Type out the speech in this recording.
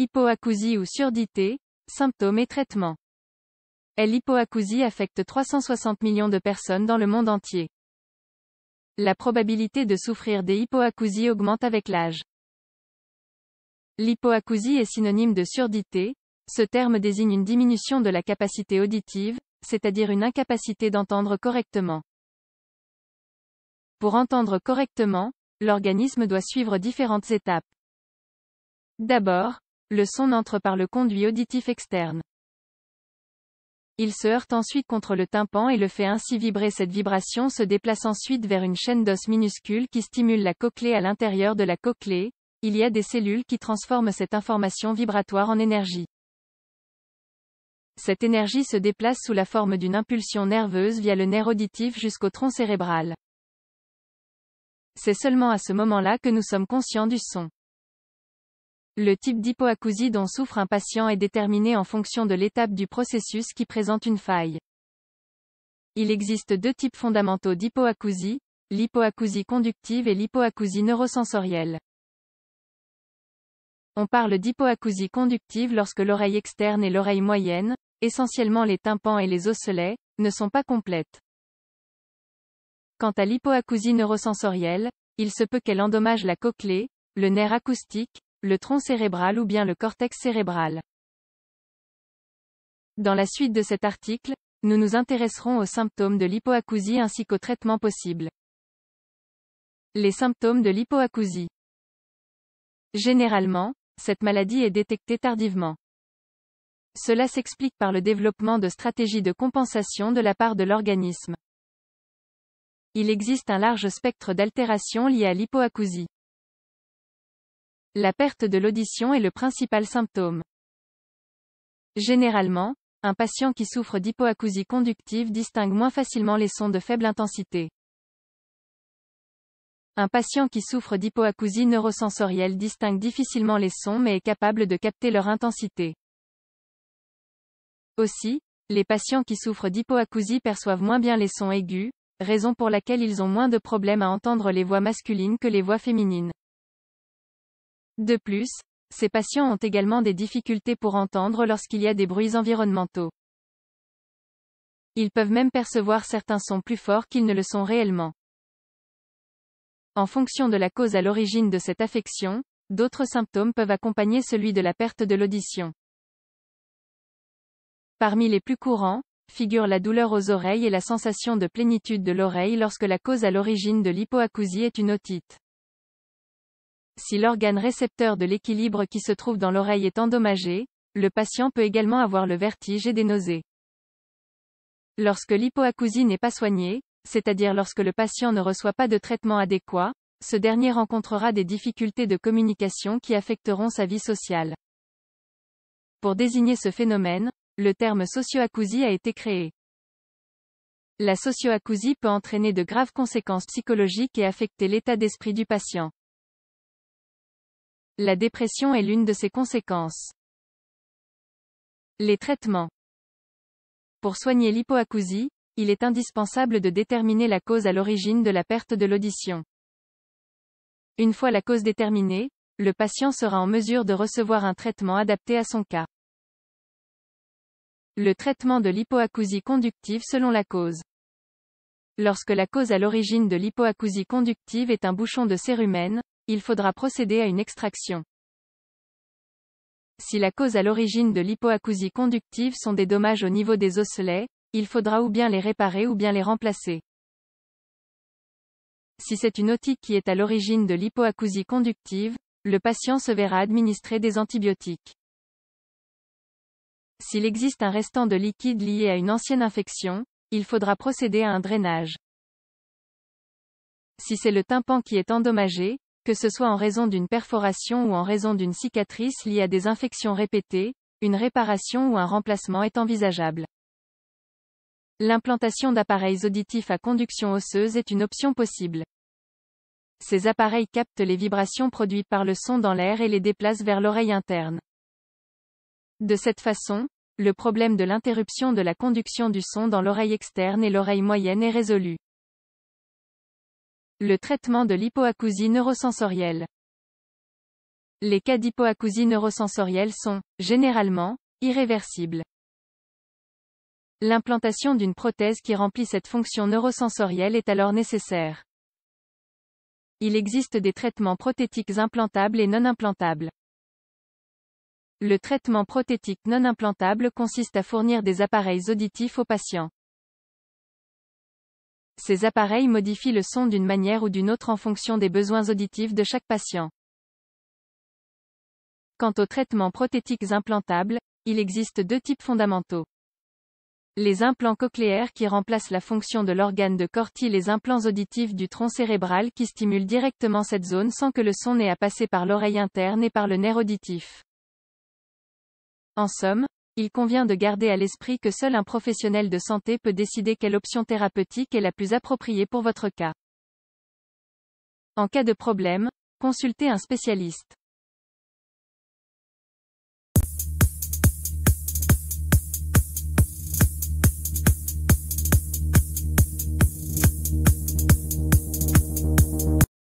hypoacousie ou surdité, symptômes et traitements. L'hypoacousie affecte 360 millions de personnes dans le monde entier. La probabilité de souffrir des hypoacousies augmente avec l'âge. L'hypoacousie est synonyme de surdité, ce terme désigne une diminution de la capacité auditive, c'est-à-dire une incapacité d'entendre correctement. Pour entendre correctement, l'organisme doit suivre différentes étapes. D'abord, le son entre par le conduit auditif externe. Il se heurte ensuite contre le tympan et le fait ainsi vibrer cette vibration se déplace ensuite vers une chaîne d'os minuscule qui stimule la cochlée à l'intérieur de la cochlée. Il y a des cellules qui transforment cette information vibratoire en énergie. Cette énergie se déplace sous la forme d'une impulsion nerveuse via le nerf auditif jusqu'au tronc cérébral. C'est seulement à ce moment-là que nous sommes conscients du son. Le type d'hypoacousie dont souffre un patient est déterminé en fonction de l'étape du processus qui présente une faille. Il existe deux types fondamentaux d'hypoacousie, l'hypoacousie conductive et l'hypoacousie neurosensorielle. On parle d'hypoacousie conductive lorsque l'oreille externe et l'oreille moyenne, essentiellement les tympans et les osselets, ne sont pas complètes. Quant à l'hypoacousie neurosensorielle, il se peut qu'elle endommage la cochlée, le nerf acoustique, le tronc cérébral ou bien le cortex cérébral. Dans la suite de cet article, nous nous intéresserons aux symptômes de l'hypoacousie ainsi qu'aux traitements possibles. Les symptômes de l'hypoacousie. Généralement, cette maladie est détectée tardivement. Cela s'explique par le développement de stratégies de compensation de la part de l'organisme. Il existe un large spectre d'altérations liées à l'hypoacousie. La perte de l'audition est le principal symptôme. Généralement, un patient qui souffre d'hypoacousie conductive distingue moins facilement les sons de faible intensité. Un patient qui souffre d'hypoacousie neurosensorielle distingue difficilement les sons mais est capable de capter leur intensité. Aussi, les patients qui souffrent d'hypoacousie perçoivent moins bien les sons aigus, raison pour laquelle ils ont moins de problèmes à entendre les voix masculines que les voix féminines. De plus, ces patients ont également des difficultés pour entendre lorsqu'il y a des bruits environnementaux. Ils peuvent même percevoir certains sons plus forts qu'ils ne le sont réellement. En fonction de la cause à l'origine de cette affection, d'autres symptômes peuvent accompagner celui de la perte de l'audition. Parmi les plus courants, figurent la douleur aux oreilles et la sensation de plénitude de l'oreille lorsque la cause à l'origine de l'hypoacousie est une otite. Si l'organe récepteur de l'équilibre qui se trouve dans l'oreille est endommagé, le patient peut également avoir le vertige et des nausées. Lorsque l'hypoacousie n'est pas soignée, c'est-à-dire lorsque le patient ne reçoit pas de traitement adéquat, ce dernier rencontrera des difficultés de communication qui affecteront sa vie sociale. Pour désigner ce phénomène, le terme socioacousie a été créé. La socioacousie peut entraîner de graves conséquences psychologiques et affecter l'état d'esprit du patient. La dépression est l'une de ses conséquences. Les traitements. Pour soigner l'hypoacousie, il est indispensable de déterminer la cause à l'origine de la perte de l'audition. Une fois la cause déterminée, le patient sera en mesure de recevoir un traitement adapté à son cas. Le traitement de l'hypoacousie conductive selon la cause. Lorsque la cause à l'origine de l'hypoacousie conductive est un bouchon de cérumen, il faudra procéder à une extraction. Si la cause à l'origine de l'hypoacousie conductive sont des dommages au niveau des osselets, il faudra ou bien les réparer ou bien les remplacer. Si c'est une otite qui est à l'origine de l'hypoacousie conductive, le patient se verra administrer des antibiotiques. S'il existe un restant de liquide lié à une ancienne infection, il faudra procéder à un drainage. Si c'est le tympan qui est endommagé, que ce soit en raison d'une perforation ou en raison d'une cicatrice liée à des infections répétées, une réparation ou un remplacement est envisageable. L'implantation d'appareils auditifs à conduction osseuse est une option possible. Ces appareils captent les vibrations produites par le son dans l'air et les déplacent vers l'oreille interne. De cette façon, le problème de l'interruption de la conduction du son dans l'oreille externe et l'oreille moyenne est résolu. Le traitement de l'hypoacousie neurosensorielle. Les cas d'hypoacousie neurosensorielle sont, généralement, irréversibles. L'implantation d'une prothèse qui remplit cette fonction neurosensorielle est alors nécessaire. Il existe des traitements prothétiques implantables et non implantables. Le traitement prothétique non implantable consiste à fournir des appareils auditifs aux patients. Ces appareils modifient le son d'une manière ou d'une autre en fonction des besoins auditifs de chaque patient. Quant aux traitements prothétiques implantables, il existe deux types fondamentaux. Les implants cochléaires qui remplacent la fonction de l'organe de Corti les implants auditifs du tronc cérébral qui stimulent directement cette zone sans que le son n'ait à passer par l'oreille interne et par le nerf auditif. En somme, il convient de garder à l'esprit que seul un professionnel de santé peut décider quelle option thérapeutique est la plus appropriée pour votre cas. En cas de problème, consultez un spécialiste.